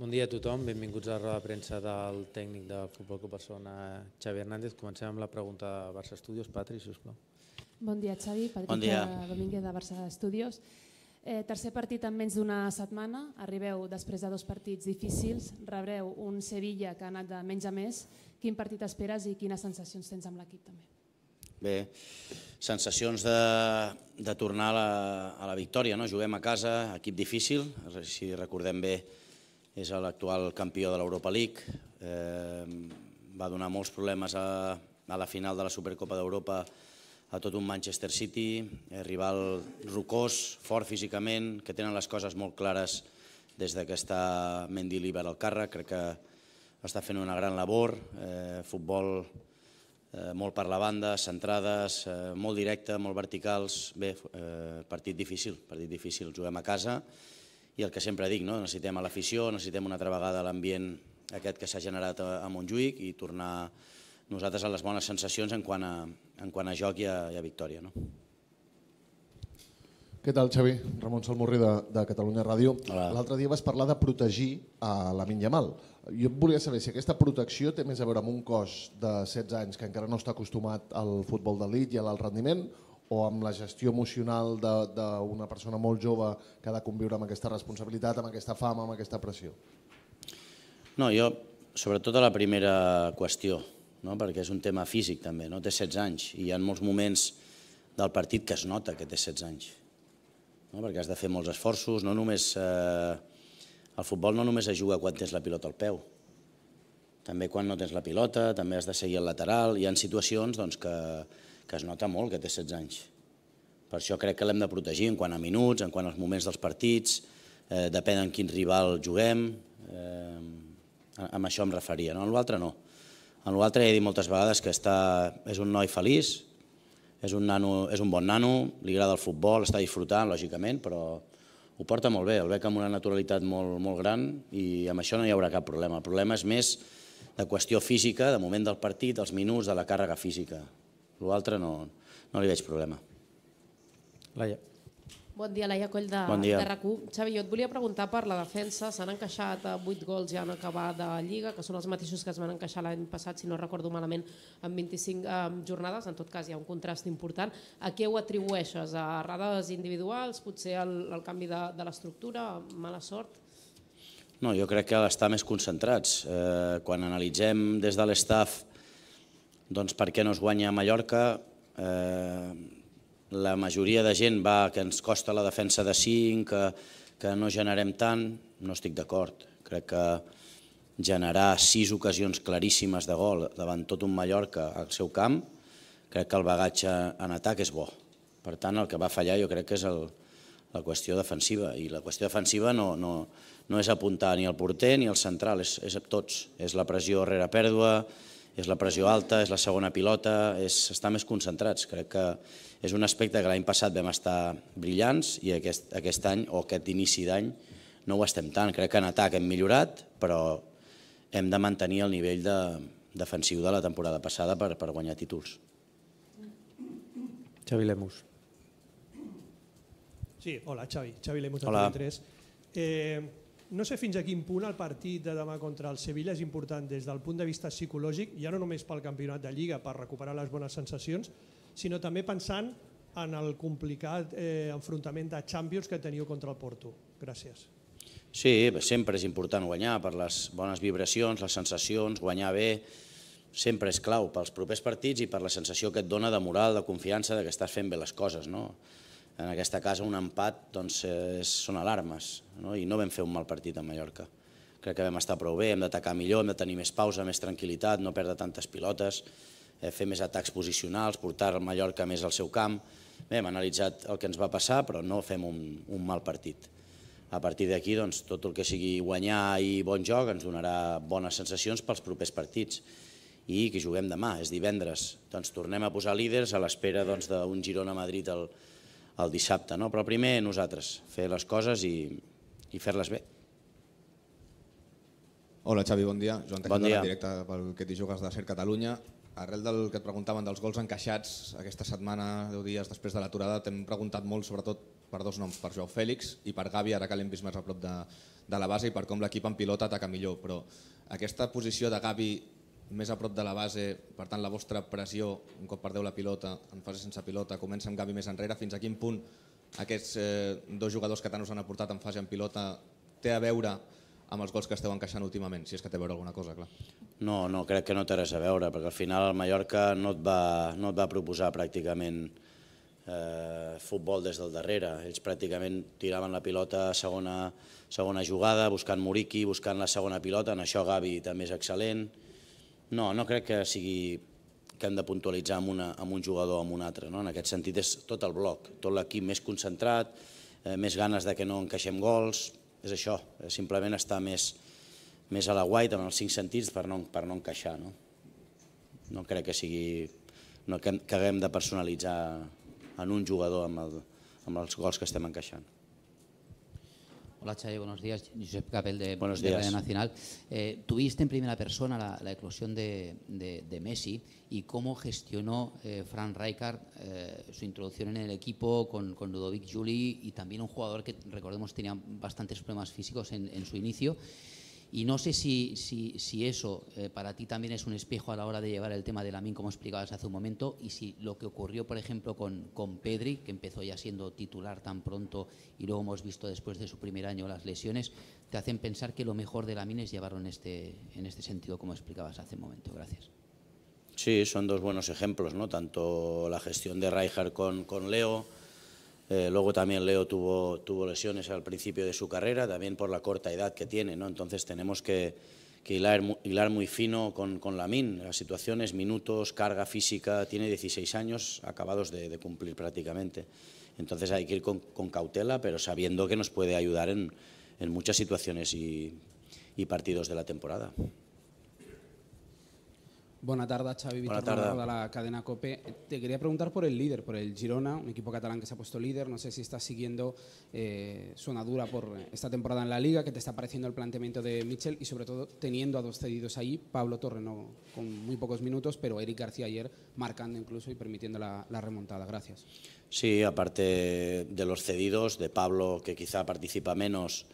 Bon dia a tothom, benvinguts a la roda de premsa del tècnic de Futbol Club Barcelona, Xavi Hernández. Comencem amb la pregunta de Barça Estudios. Patri, plau. Bon dia, Xavi. Patricia bon dia. Domínguez, de Barça Estudios. Eh, tercer partit en menys d'una setmana. Arribeu després de dos partits difícils. Rebreu un Sevilla que ha anat de menys a més. Quin partit esperes i quines sensacions tens amb l'equip també? Bé, sensacions de, de tornar a la, a la victòria. No? Juguem a casa, equip difícil, si recordem bé és l'actual campió de l'Europa League, eh, va donar molts problemes a, a la final de la Supercopa d'Europa a tot un Manchester City, eh, rival rocós, fort físicament, que tenen les coses molt clares des de que està Mendy Líber al càrrec, crec que està fent una gran labor, eh, futbol eh, molt per la banda, centrades, eh, molt directe, molt verticals, bé, eh, partit difícil, partit difícil, juguem a casa, i el que sempre dic, no? necessitem a l'afició, necessitem una altra vegada l'ambient aquest que s'ha generat a, Montjuïc i tornar nosaltres a les bones sensacions en quant a, en quant a joc i a, i a victòria. No? Què tal, Xavi? Ramon Salmorri de, de Catalunya Ràdio. L'altre dia vas parlar de protegir a la Minyamal. Jo volia saber si aquesta protecció té més a veure amb un cos de 16 anys que encara no està acostumat al futbol d'elit i a l'alt rendiment o amb la gestió emocional d'una persona molt jove que ha de conviure amb aquesta responsabilitat, amb aquesta fama, amb aquesta pressió? No, jo, sobretot a la primera qüestió, no? perquè és un tema físic també, no? té 16 anys i hi ha molts moments del partit que es nota que té 16 anys, no? perquè has de fer molts esforços, no només... Eh, el futbol no només es juga quan tens la pilota al peu, també quan no tens la pilota, també has de seguir el lateral, hi ha situacions doncs, que, que es nota molt que té 16 anys. Per això crec que l'hem de protegir en quant a minuts, en quant als moments dels partits, eh, depèn en quin rival juguem, eh, amb això em referia, no? en l'altre no. En l'altre he dit moltes vegades que està, és un noi feliç, és un, nano, és un bon nano, li agrada el futbol, està disfrutant, lògicament, però ho porta molt bé, el veig amb una naturalitat molt, molt gran i amb això no hi haurà cap problema. El problema és més de qüestió física, de moment del partit, dels minuts, de la càrrega física. L'altre no, no li veig problema. Laia. Bon dia, Laia Coll de, bon de RAC1. Xavi, jo et volia preguntar per la defensa. S'han encaixat 8 gols ja en acabar de Lliga, que són els mateixos que es van encaixar l'any passat, si no recordo malament, en 25 eh, jornades. En tot cas, hi ha un contrast important. A què ho atribueixes? A errades individuals? Potser al, al canvi de, de l'estructura? Mala sort? No, jo crec que estar més concentrats. Eh, quan analitzem des de l'estaf doncs per què no es guanya a Mallorca? Eh, la majoria de gent va que ens costa la defensa de 5, que, que no generem tant. No estic d'acord. Crec que generar sis ocasions claríssimes de gol davant tot un Mallorca al seu camp, crec que el bagatge en atac és bo. Per tant, el que va fallar jo crec que és el, la qüestió defensiva. I la qüestió defensiva no, no, no és apuntar ni al porter ni al central, és, és tots. És la pressió rere pèrdua, és la pressió alta, és la segona pilota, és estar més concentrats. Crec que és un aspecte que l'any passat vam estar brillants i aquest, aquest any o aquest inici d'any no ho estem tant. Crec que en atac hem millorat, però hem de mantenir el nivell de, defensiu de la temporada passada per, per guanyar títols. Xavi Lemus. Sí, hola Xavi, Xavi Lemus de 3 Eh, no sé fins a quin punt el partit de demà contra el Sevilla és important des del punt de vista psicològic, ja no només pel campionat de Lliga, per recuperar les bones sensacions, sinó també pensant en el complicat eh, enfrontament de Champions que teniu contra el Porto. Gràcies. Sí, sempre és important guanyar per les bones vibracions, les sensacions, guanyar bé, sempre és clau pels propers partits i per la sensació que et dona de moral, de confiança, de que estàs fent bé les coses. No? en aquesta casa un empat doncs, són alarmes no? i no vam fer un mal partit a Mallorca. Crec que vam estar prou bé, hem d'atacar millor, hem de tenir més pausa, més tranquil·litat, no perdre tantes pilotes, eh, fer més atacs posicionals, portar el Mallorca més al seu camp. Bé, hem analitzat el que ens va passar, però no fem un, un mal partit. A partir d'aquí, doncs, tot el que sigui guanyar i bon joc ens donarà bones sensacions pels propers partits i que juguem demà, és divendres. Doncs tornem a posar líders a l'espera doncs, d'un doncs, Girona-Madrid al, el el dissabte, no? però primer nosaltres, fer les coses i, i fer-les bé. Hola Xavi, bon dia. Joan Tejada, bon dia. en directe pel que t'hi jugues de Ser Catalunya. Arrel del que et preguntaven dels gols encaixats aquesta setmana, 10 dies després de l'aturada, t'hem preguntat molt sobretot per dos noms, per Joao Fèlix i per Gavi, ara que l'hem vist més a prop de, de la base i per com l'equip en pilota ataca millor. Però aquesta posició de Gavi més a prop de la base, per tant la vostra pressió, un cop perdeu la pilota, en fase sense pilota, comença amb Gavi més enrere, fins a quin punt aquests eh, dos jugadors que tant us han aportat en fase en pilota té a veure amb els gols que esteu encaixant últimament, si és que té a veure alguna cosa, clar. No, no, crec que no té res a veure, perquè al final el Mallorca no et va, no et va proposar pràcticament eh, futbol des del darrere. Ells pràcticament tiraven la pilota a segona, segona jugada, buscant Muriqui, buscant la segona pilota, en això Gavi també és excel·lent, no, no crec que sigui que hem de puntualitzar amb, amb un jugador o amb un altre. No? En aquest sentit és tot el bloc, tot l'equip més concentrat, eh, més ganes de que no encaixem gols, és això, eh, simplement estar més, més a la guaita en els cinc sentits per no, per no encaixar. No? no crec que sigui no, que, haguem de personalitzar en un jugador amb, el, amb els gols que estem encaixant. Hola, Chay, buenos días. Josep Capel de, Radio Nacional. Eh, tuviste en primera persona la, eclosión de, Messi y cómo gestionó eh, Frank Rijkaard eh, su introducción en el equipo con, Ludovic Juli y también un jugador que recordemos tenía bastantes problemas físicos en, en su inicio. Y no sé si, eso eh, para ti también es un espejo a la hora de llevar el tema de Lamin, como explicabas hace un momento, y si lo que ocurrió, por ejemplo, con, con Pedri, que empezó ya siendo titular tan pronto y luego hemos visto después de su primer año las lesiones, te hacen pensar que lo mejor de Lamin es llevarlo en este, en este sentido, como explicabas hace un momento. Gracias. Sí, son dos buenos ejemplos, ¿no? Tanto la gestión de Rijkaard con, con Leo eh, luego también Leo tuvo, lesiones al principio de su carrera, también por la corta edad que tiene, ¿no? Entonces tenemos que, hilar, muy fino con, con Lamin, las situaciones, minutos, carga física, tiene 16 años acabados de, cumplir prácticamente. Entonces hay que ir con, cautela, pero sabiendo que nos puede ayudar en, muchas situaciones y partidos de la temporada. Buenas tardes, Xavi Buenas de la cadena COPE. Te quería preguntar por el líder, por el Girona, un equipo catalán que se ha puesto líder. No sé si estás siguiendo eh, su por esta temporada en la Liga, que te está pareciendo el planteamiento de Mitchell y sobre todo teniendo a dos cedidos ahí, Pablo Torreno con muy pocos minutos, pero Eric García ayer marcando incluso y permitiendo la, la remontada. Gracias. Sí, aparte de los cedidos, de Pablo que quizá participa menos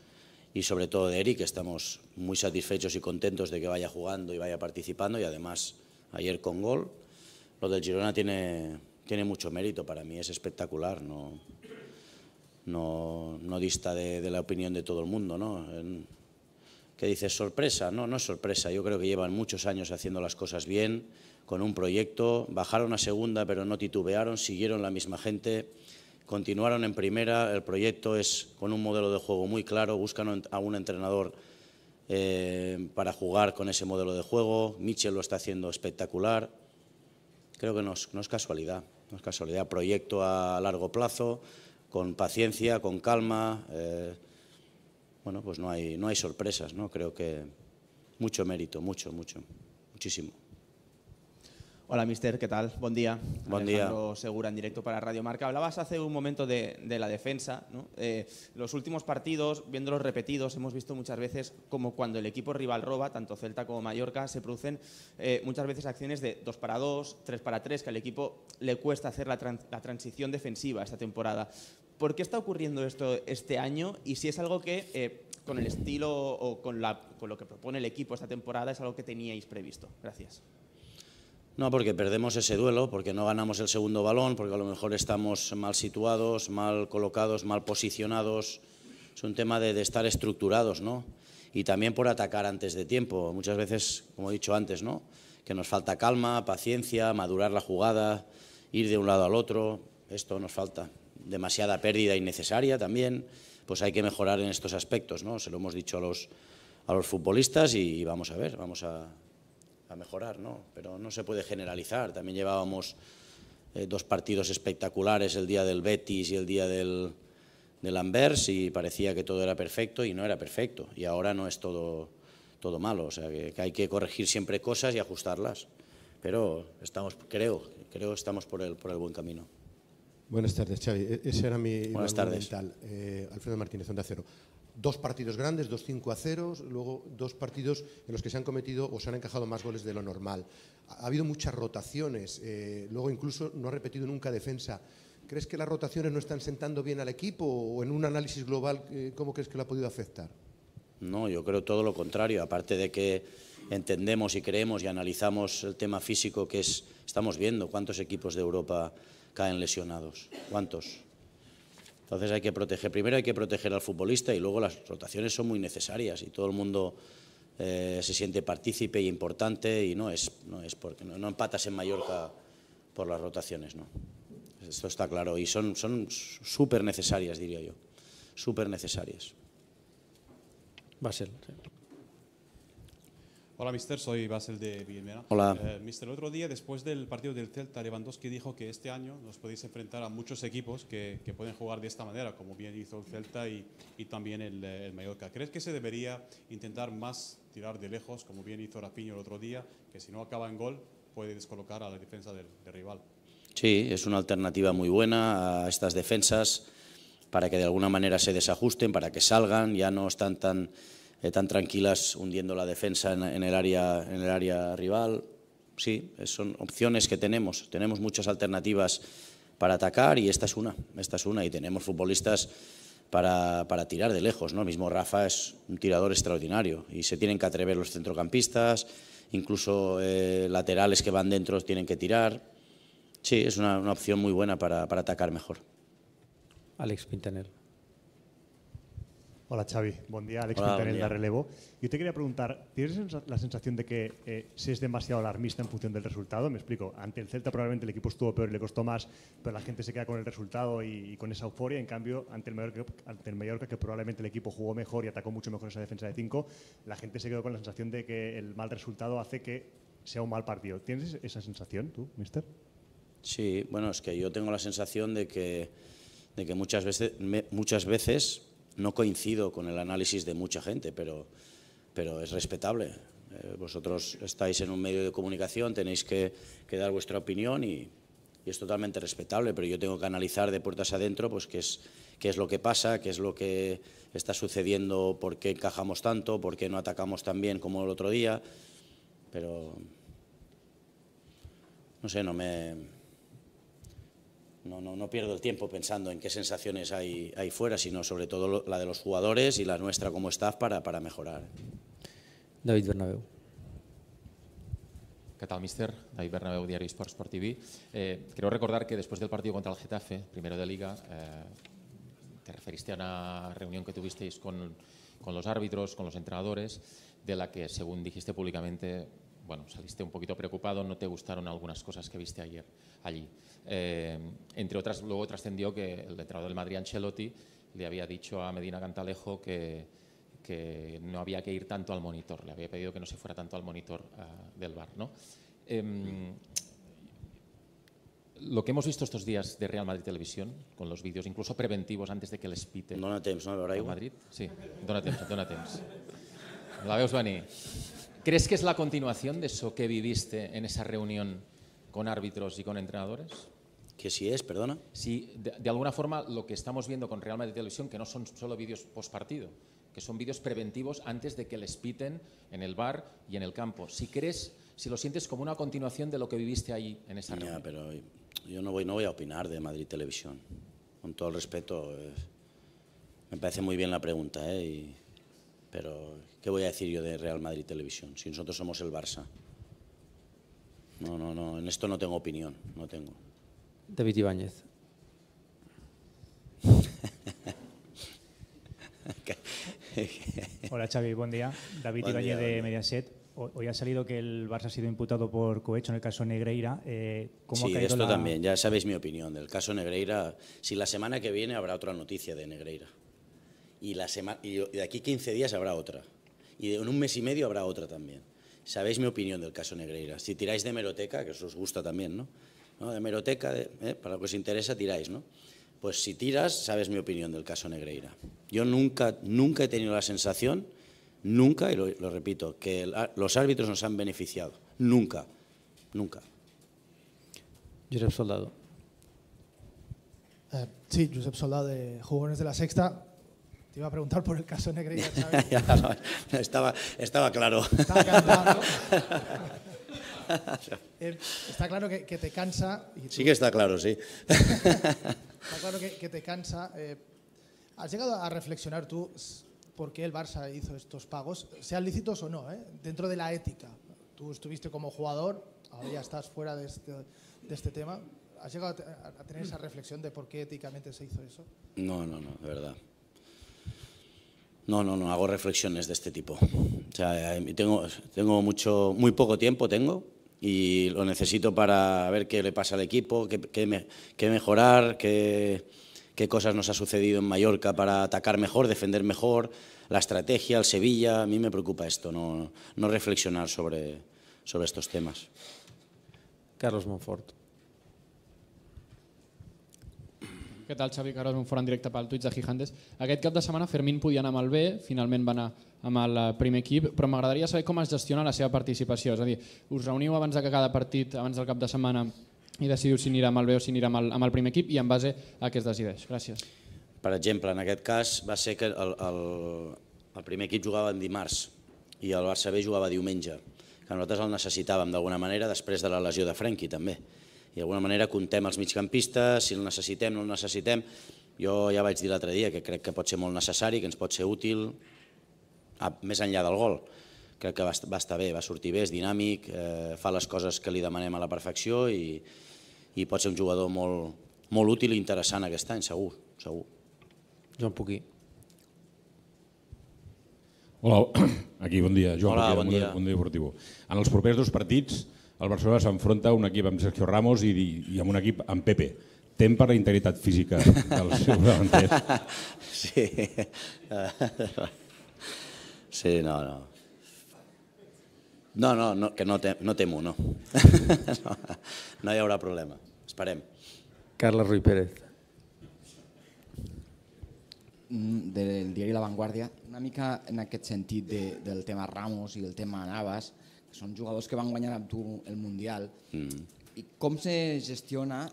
y sobre todo de Eric, que estamos muy satisfechos y contentos de que vaya jugando y vaya participando y además ayer con gol. Lo del Girona tiene, tiene mucho mérito, para mí es espectacular, no, no, dista de, la opinión de todo el mundo. ¿no? que dices sorpresa, no, no es sorpresa, yo creo que llevan muchos años haciendo las cosas bien, con un proyecto, bajaron a segunda pero no titubearon, siguieron la misma gente, continuaron en primera, el proyecto es con un modelo de juego muy claro, buscan a un entrenador eh, para jugar con ese modelo de juego, Michel lo está haciendo espectacular, creo que no es, casualidad, no es casualidad, proyecto a largo plazo, con paciencia, con calma, eh, bueno, pues no hay, no hay sorpresas, ¿no? creo que mucho mérito, mucho, mucho, muchísimo. Hola, mister, ¿qué tal? Buen día. Buen Alejandro día. Segura, en directo para Radio Marca. Hablabas hace un momento de, la defensa. Eh, los últimos partidos, viéndolos repetidos, hemos visto muchas veces como cuando el equipo rival roba, tanto Celta como Mallorca, se producen eh, muchas veces acciones de 2 para 2, 3 para 3, que al equipo le cuesta hacer la, transición defensiva esta temporada. ¿Por qué está ocurriendo esto este año? Y si es algo que, eh, con el estilo o con, la, con lo que propone el equipo esta temporada, es algo que teníais previsto. Gracias. No, porque perdemos ese duelo, porque no ganamos el segundo balón, porque a lo mejor estamos mal situados, mal colocados, mal posicionados. Es un tema de, estar estructurados, ¿no? Y también por atacar antes de tiempo. Muchas veces, como he dicho antes, ¿no? Que nos falta calma, paciencia, madurar la jugada, ir de un lado al otro. Esto nos falta. Demasiada pérdida innecesaria también. Pues hay que mejorar en estos aspectos, ¿no? Se lo hemos dicho a los, a los futbolistas y vamos a ver, vamos a, a mejorar, ¿no? Pero no se puede generalizar. También llevábamos eh, dos partidos espectaculares, el día del Betis y el día del, del Anvers, y parecía que todo era perfecto y no era perfecto. Y ahora no es todo, todo malo, o sea, que, hay que corregir siempre cosas y ajustarlas. Pero estamos, creo, creo estamos por el, por el buen camino. Buenas tardes, Xavi. E-, ese era mi Buenas tardes. Eh, Alfredo Martínez, Onda Cero dos partidos grandes, dos 5 a 0, luego dos partidos en los que se han cometido o se han encajado más goles de lo normal. Ha habido muchas rotaciones, eh, luego incluso no ha repetido nunca defensa. ¿Crees que las rotaciones no están sentando bien al equipo o en un análisis global eh, cómo crees que lo ha podido afectar? No, yo creo todo lo contrario, aparte de que entendemos y creemos y analizamos el tema físico que es, estamos viendo cuántos equipos de Europa caen lesionados, cuántos, entonces hay que proteger, primero hay que proteger al futbolista y luego las rotaciones son muy necesarias y todo el mundo eh, se siente partícipe y importante y no es, no es porque no, empatas en Mallorca por las rotaciones, no. Esto está claro y son súper necesarias, diría yo, súper necesarias. Va a ser. Hola, mister. Soy Basel de Villemena. Hola. Eh, mister, el otro día, después del partido del Celta, Lewandowski dijo que este año nos podéis enfrentar a muchos equipos que, pueden jugar de esta manera, como bien hizo el Celta y, también eh, el, Mallorca. ¿Crees que se debería intentar más tirar de lejos, como bien hizo Rapiño el otro día, que si no acaba en gol puede descolocar a la defensa del rival? Sí, es una alternativa muy buena a estas defensas para que de alguna manera se desajusten, para que salgan, ya no están tan tan tranquilas hundiendo la defensa en, el área, en el área rival. Sí, son opciones que tenemos. Tenemos muchas alternativas para atacar y esta es una. Esta es una y tenemos futbolistas para, tirar de lejos. ¿no? mismo Rafa es un tirador extraordinario y se tienen que atrever los centrocampistas, incluso eh, laterales que van dentro tienen que tirar. Sí, es una, opción muy buena para, para atacar mejor. Alex Pintanel. Hola Xavi, buen día. Alex Hola, en Relevo. Yo te quería preguntar, ¿tienes la sensación de que eh, se es demasiado alarmista en función del resultado? Me explico, ante el Celta probablemente el equipo estuvo peor y le costó más, pero la gente se queda con el resultado y, con esa euforia. En cambio, ante el, Mallorca, ante el que probablemente el equipo jugó mejor y atacó mucho mejor esa defensa de 5, la gente se quedó con la sensación de que el mal resultado hace que sea un mal partido. ¿Tienes esa sensación tú, mister? Sí, bueno, es que yo tengo la sensación de que, de que muchas veces, muchas veces no coincido con el análisis de mucha gente, pero, pero es respetable. Eh, vosotros estáis en un medio de comunicación, tenéis que, dar vuestra opinión y, es totalmente respetable, pero yo tengo que analizar de puertas adentro pues, qué, es, qué es lo que pasa, qué es lo que está sucediendo, por qué encajamos tanto, por qué no atacamos tan bien como el otro día, pero no sé, no me no, pierdo el tiempo pensando en qué sensaciones hay, hay fuera, sino sobre todo la de los jugadores y la nuestra como staff para, para mejorar. David Bernabeu. ¿Qué tal, mister? David Bernabeu, Diario Sports TV. quiero eh, recordar que después del partido contra el Getafe, primero de Liga, eh, te referiste a una reunión que tuvisteis con, con los árbitros, con los entrenadores, de la que, según dijiste públicamente, bueno, saliste un poquito preocupado, no te gustaron algunas cosas que viste ayer allí. Eh, entre otras, luego trascendió que el entrenador del Madrid, Ancelotti, le había dicho a Medina Cantalejo que, no había que ir tanto al monitor, le había pedido que no se fuera tanto al monitor ah, del bar. ¿no? Em, lo que hemos visto estos días de Real Madrid Televisión, con los vídeos, incluso preventivos antes de que les piten Dona no? Madrid? Sí, dona La veus venir. ¿Crees que es la continuación de eso que viviste en esa reunión con árbitros y con entrenadores? Que sí es, perdona. Sí, de, alguna forma lo que estamos viendo con Real Madrid Televisión, que no son solo vídeos postpartido, que son vídeos preventivos antes de que les piten en el bar y en el campo. Si crees, si lo sientes como una continuación de lo que viviste ahí en esa reunión. Ya, pero yo no voy, no voy a opinar de Madrid Televisión. Con todo el respeto, eh, me parece muy bien la pregunta. Eh, y pero, ¿qué voy a decir yo de Real Madrid Televisión? Si nosotros somos el Barça. No, no, no, en esto no tengo opinión, no tengo. David Ibáñez. Hola Xavi, buen día. David Ibáñez de Mediaset. Hoy ha salido que el Barça ha sido imputado por cohecho en el caso Negreira. Eh, sí, ha esto también, ya sabéis mi opinión del caso Negreira. Si la semana que viene habrá otra noticia de Negreira y, la semana, y de aquí 15 días habrá otra. Y en un mes y medio habrá otra también. Sabéis mi opinión del caso Negreira. Si tiráis de meroteca, que eso os gusta también, ¿no? De meroteca, ¿eh? para lo que os interesa, tiráis, ¿no? Pues si tiras, sabes mi opinión del caso Negreira. Yo nunca, nunca he tenido la sensación, nunca, y lo, repito, que los árbitros nos han beneficiado. Nunca, nunca. Josep Soldado. Eh, sí, Josep Soldado de Jugones de la Sexta. Te iba a preguntar por el caso Negreira. estaba, estaba claro. Estaba claro. Eh, está claro que, te cansa. Sí que está claro, sí. está claro que, te cansa. Eh, ¿Has llegado a reflexionar tú por qué el Barça hizo estos pagos, sean lícitos o no, eh, dentro de la ética? Tú estuviste como jugador, ahora ya estás fuera de este, de este tema. ¿Has llegado a tener esa reflexión de por qué éticamente se hizo eso? No, no, no, de verdad. No, no, no, hago reflexiones de este tipo. O sea, eh, tengo, tengo mucho, muy poco tiempo tengo y lo necesito para ver qué le pasa al equipo, qué, mejorar, qué, cosas nos ha sucedido en Mallorca para atacar mejor, defender mejor, la estrategia, el Sevilla. A mí me preocupa esto, no, no reflexionar sobre, sobre estos temas. Carlos Monfort. Què tal, Xavi Carles, un foran directe pel Twitch de Gijandes. Aquest cap de setmana Fermín podia anar amb el B, finalment va anar amb el eh, primer equip, però m'agradaria saber com es gestiona la seva participació. És a dir, us reuniu abans de que cada partit, abans del cap de setmana, i decidiu si anirà amb el B o si anirà amb el, amb el primer equip i en base a què es decideix. Gràcies. Per exemple, en aquest cas va ser que el, el, el primer equip jugava en dimarts i el Barça B jugava diumenge, que nosaltres el necessitàvem d'alguna manera després de la lesió de Frenkie també i d'alguna manera contem els migcampistes, si el necessitem, no el necessitem. Jo ja vaig dir l'altre dia que crec que pot ser molt necessari, que ens pot ser útil, ah, més enllà del gol. Crec que va estar bé, va sortir bé, és dinàmic, eh, fa les coses que li demanem a la perfecció i, i pot ser un jugador molt, molt útil i interessant aquest any, segur, segur. Joan Puquí. Hola, aquí, bon dia. Joan Hola, Puquí, bon dia. Bon dia, Deportivo. En els propers dos partits, el Barcelona s'enfronta a un equip amb Sergio Ramos i, i amb un equip amb Pepe. Tem per la integritat física del seu davanter. Sí. Sí, no, no. No, no, no que no, tem, no temo, no. no. No hi haurà problema. Esperem. Carles Ruiz Pérez. Mm, del diari La Vanguardia, una mica en aquest sentit de, del tema Ramos i del tema Navas, són jugadors que van guanyar amb tu el Mundial. Mm. I com se gestiona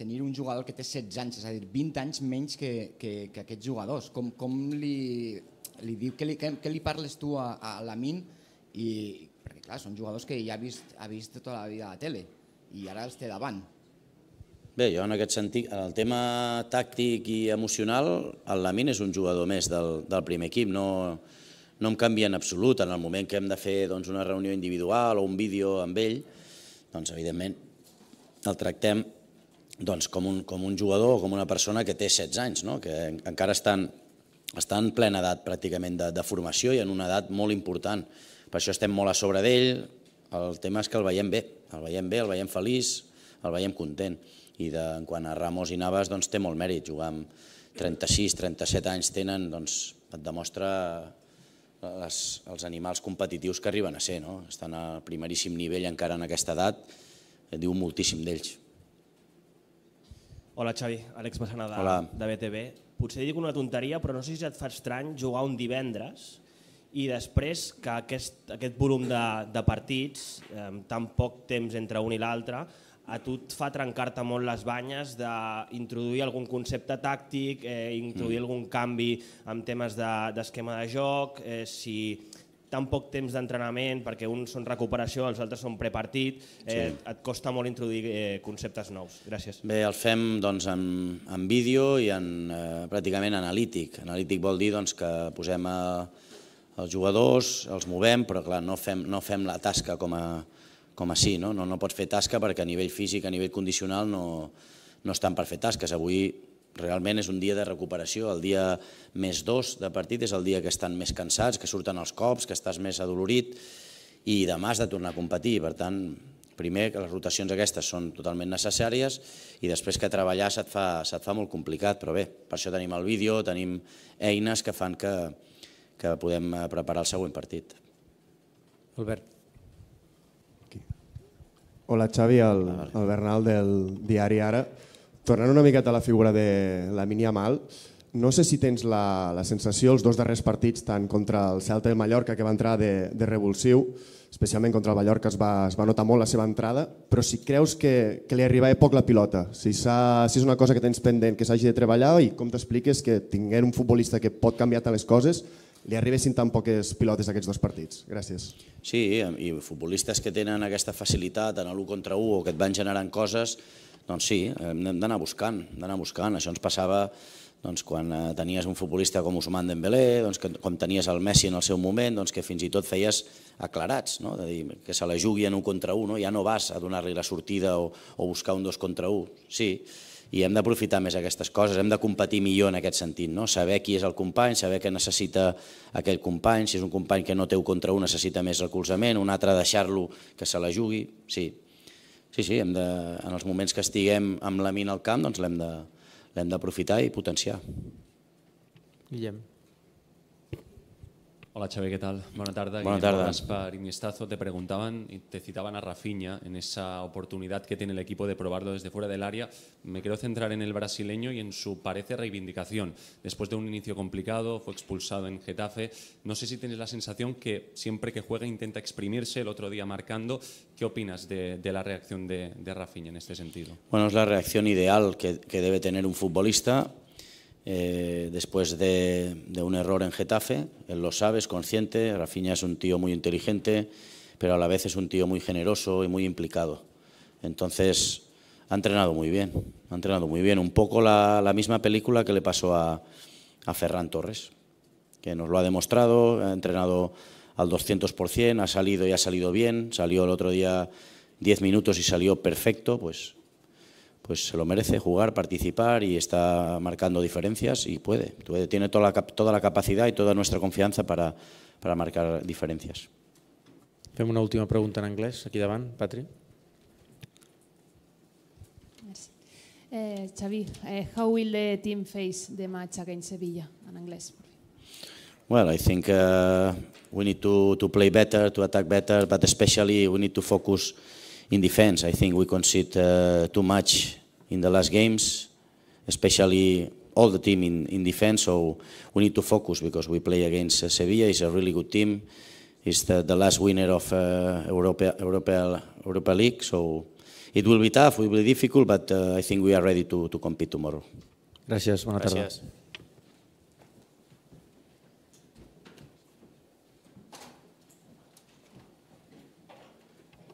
tenir un jugador que té 16 anys, és a dir, 20 anys menys que, que, que aquests jugadors? Com, com li, li diu, què li, què, què li parles tu a, a l'Amin? I, perquè clar, són jugadors que ja ha vist, ha vist tota la vida a la tele i ara els té davant. Bé, jo en aquest sentit, en el tema tàctic i emocional, el Lamin és un jugador més del, del primer equip, no, no em canvia en absolut en el moment que hem de fer doncs, una reunió individual o un vídeo amb ell, doncs evidentment el tractem doncs, com, un, com un jugador o com una persona que té 16 anys, no? que encara està en, està en plena edat pràcticament de, de formació i en una edat molt important. Per això estem molt a sobre d'ell, el tema és que el veiem bé, el veiem bé, el veiem feliç, el veiem content. I de, en quant a Ramos i Navas, doncs té molt mèrit jugar amb 36, 37 anys tenen, doncs et demostra les, els animals competitius que arriben a ser. No? Estan a primeríssim nivell encara en aquesta edat, Et diu moltíssim d'ells. Hola Xavi, Àlex Massana de, Hola. de BTV. Potser dic una tonteria, però no sé si et fa estrany jugar un divendres i després que aquest, aquest volum de, de partits, eh, tan poc temps entre un i l'altre, a tu et fa trencar-te molt les banyes d'introduir algun concepte tàctic, eh, introduir mm. algun canvi en temes d'esquema de, de joc, eh, si tan poc temps d'entrenament, perquè uns són recuperació, els altres són prepartit, eh, sí. et costa molt introduir eh, conceptes nous. Gràcies. Bé, el fem doncs, en, en vídeo i en, eh, pràcticament analític. Analític vol dir doncs, que posem a, eh, els jugadors, els movem, però clar, no fem, no fem la tasca com a, com així, no? No, no pots fer tasca perquè a nivell físic, a nivell condicional no, no estan per fer tasques. Avui realment és un dia de recuperació, el dia més dos de partit és el dia que estan més cansats, que surten els cops, que estàs més adolorit i demà has de tornar a competir, per tant, primer que les rotacions aquestes són totalment necessàries i després que treballar se't fa, se't fa molt complicat, però bé, per això tenim el vídeo, tenim eines que fan que, que podem preparar el següent partit. Albert. Hola Xavi, el, el Bernal del diari Ara. Tornant una miqueta a la figura de la Mini Amal, no sé si tens la, la sensació, els dos darrers partits, tant contra el Celta i el Mallorca, que va entrar de, de revulsiu, especialment contra el Mallorca es va, es va notar molt la seva entrada, però si creus que, que li arribava poc la pilota, si, si és una cosa que tens pendent, que s'hagi de treballar i com t'expliques que tinguent un futbolista que pot canviar te les coses, li arribessin tan poques pilotes d'aquests dos partits. Gràcies. Sí, i futbolistes que tenen aquesta facilitat en l'1 contra 1 o que et van generant coses, doncs sí, hem d'anar buscant, d'anar buscant. Això ens passava doncs, quan eh, tenies un futbolista com Ousmane Dembélé, doncs, que, com tenies el Messi en el seu moment, doncs, que fins i tot feies aclarats, no? de dir, que se la jugui en un contra un, no? ja no vas a donar-li la sortida o, o buscar un dos contra un. Sí, i hem d'aprofitar més aquestes coses, hem de competir millor en aquest sentit, no? saber qui és el company, saber què necessita aquell company, si és un company que no té un contra un necessita més recolzament, un altre deixar-lo que se la jugui, sí. Sí, sí, hem de, en els moments que estiguem amb la mina al camp doncs l'hem d'aprofitar i potenciar. Guillem. Hola Xavi, ¿qué tal? Buenas tardes. Buenas tardes. Para Te preguntaban, y te citaban a Rafiña en esa oportunidad que tiene el equipo de probarlo desde fuera del área. Me quiero centrar en el brasileño y en su parece reivindicación. Después de un inicio complicado, fue expulsado en Getafe. No sé si tienes la sensación que siempre que juega intenta exprimirse, el otro día marcando. ¿Qué opinas de, la reacción de, de, Rafinha en este sentido? Bueno, es la reacción ideal que debe tener un futbolista eh, después de, un error en Getafe, él lo sabe, es consciente, Rafinha es un tío muy inteligente, pero a la vez es un tío muy generoso y muy implicado. Entonces, ha entrenado muy bien, ha entrenado muy bien, un poco la, misma película que le pasó a, a Ferran Torres, que nos lo ha demostrado, ha entrenado al 200%, ha salido y ha salido bien, salió el otro día 10 minutos y salió perfecto, pues pues se lo merece jugar, participar y está marcando diferencias y puede. Tiene toda la, capacidad y toda nuestra confianza para, para marcar diferencias. Fem una última pregunta en inglés, aquí davant, Patri. Eh, Xavi, eh, how will the team face the match against Sevilla in English? Well, I think uh, we need to, to play better, to attack better, but especially we need to focus in defense. I think we concede uh, too much in the last games, especially all the team in, in defense. So we need to focus because we play against uh, Sevilla. It's a really good team. It's the, the last winner of uh, Europa, Europa, Europa League. So it will be tough, it will be difficult, but uh, I think we are ready to, to compete tomorrow. Gràcies, bona tarda. Gràcies.